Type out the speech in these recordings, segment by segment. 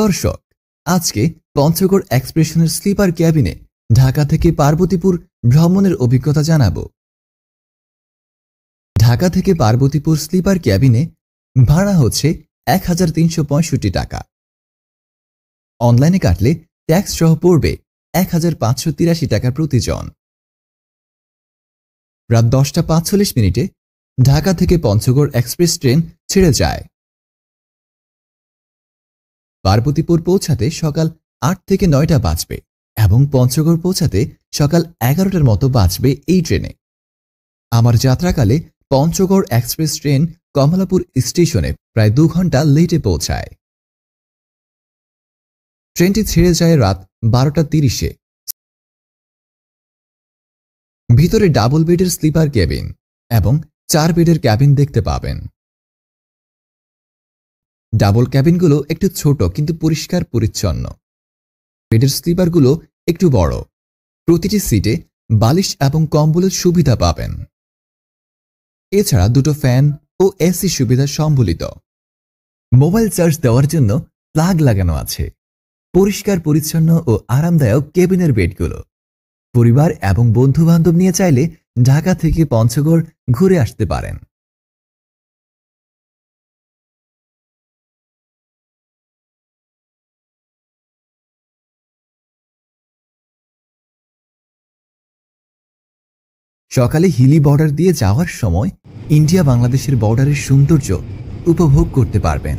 দর্শক আজকে পঞ্চগড় এক্সপ্রেশনের স্লিপার ক্যাবিনে ঢাকা থেকে পার্বতীপুর ভ্রমণের অভিজ্ঞতা জানাব ঢাকা থেকে পার্বতীপুর স্লিপার ক্যাবিনে ভাড়া হচ্ছে এক হাজার তিনশো পঁয়ষট্টি টাকা অনলাইনে কাটলে ট্যাক্স সহ পড়বে এক হাজার পাঁচশো তিরাশি টাকা প্রতিজন রাত দশটা পাঁচচল্লিশ মিনিটে ঢাকা থেকে পঞ্চগড় এক্সপ্রেস ট্রেন ছেড়ে যায় পার্বতীপুর পৌঁছাতে সকাল আট থেকে নয়টা বাঁচবে এবং পঞ্চগড় পৌঁছাতে সকাল এগারোটার মতো বাঁচবে এই ট্রেনে আমার যাত্রাকালে পঞ্চগড় এক্সপ্রেস ট্রেন কমলাপুর স্টেশনে প্রায় দু ঘন্টা লেটে পৌঁছায় ট্রেনটি ছেড়ে যায় রাত বারোটা তিরিশে ভিতরে ডাবল বেডের স্লিপার কেবিন এবং চার বেডের ক্যাবিন দেখতে পাবেন ডাবল ক্যাবিনগুলো একটু ছোট কিন্তু পরিষ্কার পরিচ্ছন্ন বেডের স্লিপারগুলো একটু বড় প্রতিটি সিটে বালিশ এবং কম্বলের সুবিধা পাবেন এছাড়া দুটো ফ্যান ও এসি সুবিধা সম্বলিত মোবাইল চার্জ দেওয়ার জন্য প্লাগ লাগানো আছে পরিষ্কার পরিচ্ছন্ন ও আরামদায়ক কেবিনের বেডগুলো পরিবার এবং বন্ধুবান্ধব নিয়ে চাইলে ঢাকা থেকে পঞ্চগড় ঘুরে আসতে পারেন সকালে হিলি বর্ডার দিয়ে যাওয়ার সময় ইন্ডিয়া বাংলাদেশের বর্ডারের সৌন্দর্য উপভোগ করতে পারবেন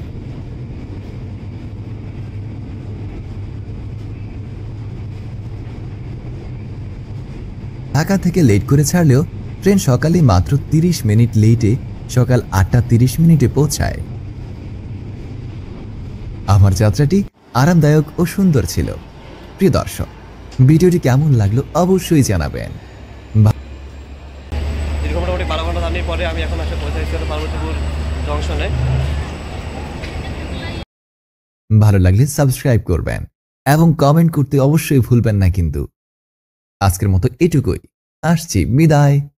ঢাকা থেকে লেট করে ছাড়লেও ট্রেন সকালে মাত্র তিরিশ মিনিট লেটে সকাল আটটা তিরিশ মিনিটে পৌঁছায় আমার যাত্রাটি আরামদায়ক ও সুন্দর ছিল প্রিয় দর্শক ভিডিওটি কেমন লাগলো অবশ্যই জানাবেন পরে আমি এখন আসলে পৌঁছাইছি পার্বতীপুর জংশনে ভালো লাগলে সাবস্ক্রাইব করবেন এবং কমেন্ট করতে অবশ্যই ভুলবেন না কিন্তু আজকের মতো এটুকুই আসছি বিদায়